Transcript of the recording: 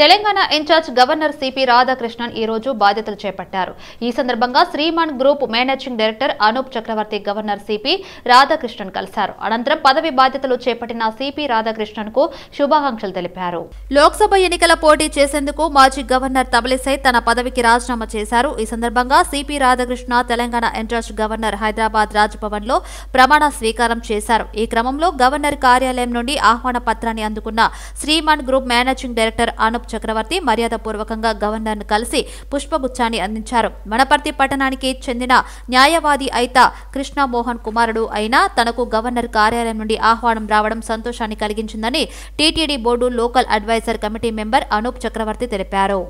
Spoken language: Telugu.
Telangana incharge governor CP Radhakrishnan ఈ రోజు బాధ్యతలు చేపట్టారు ఈ సందర్భంగా Shriman group managing director Anoop Chakravarthy governor CP Radhakrishnan కలిశారు అనంతరం పదవి బాధ్యతలు చేపట్టిన సిపి రాధాకృష్ణన్ కు శుభాకాంక్షలు తెలిపారు లోక్సభ ఎన్నికల పోటీ చేసేందుకు మాజీ గవర్నర్ తమిళిసై తన పదవికి రాజీనామా చేశారు ఈ సందర్భంగా CP Radhakrishna Telangana incharge governor Hyderabad Raj Bhavan లో ప్రమాణ స్వీకారం చేశారు ఈ క్రమంలో గవర్నర్ కార్యాలయం నుండి ఆహ్వాన పత్రాన్ని అందుకున్న Shriman group managing director Anoop Pratap Chakravarthy మర్యాదపూర్వకంగా గవర్నర్ను కలిసి పుష్పగుచ్చాన్ని అందించారు వనపర్తి పట్టణానికి చెందిన న్యాయవాది అయిత కృష్ణమోహన్ కుమారుడు అయినా తనకు గవర్నర్ కార్యాలయం నుండి ఆహ్వానం రావడం సంతోషాన్ని కలిగించిందని TTD board local advisor committee member Anoop Chakravarthy తెలిపారు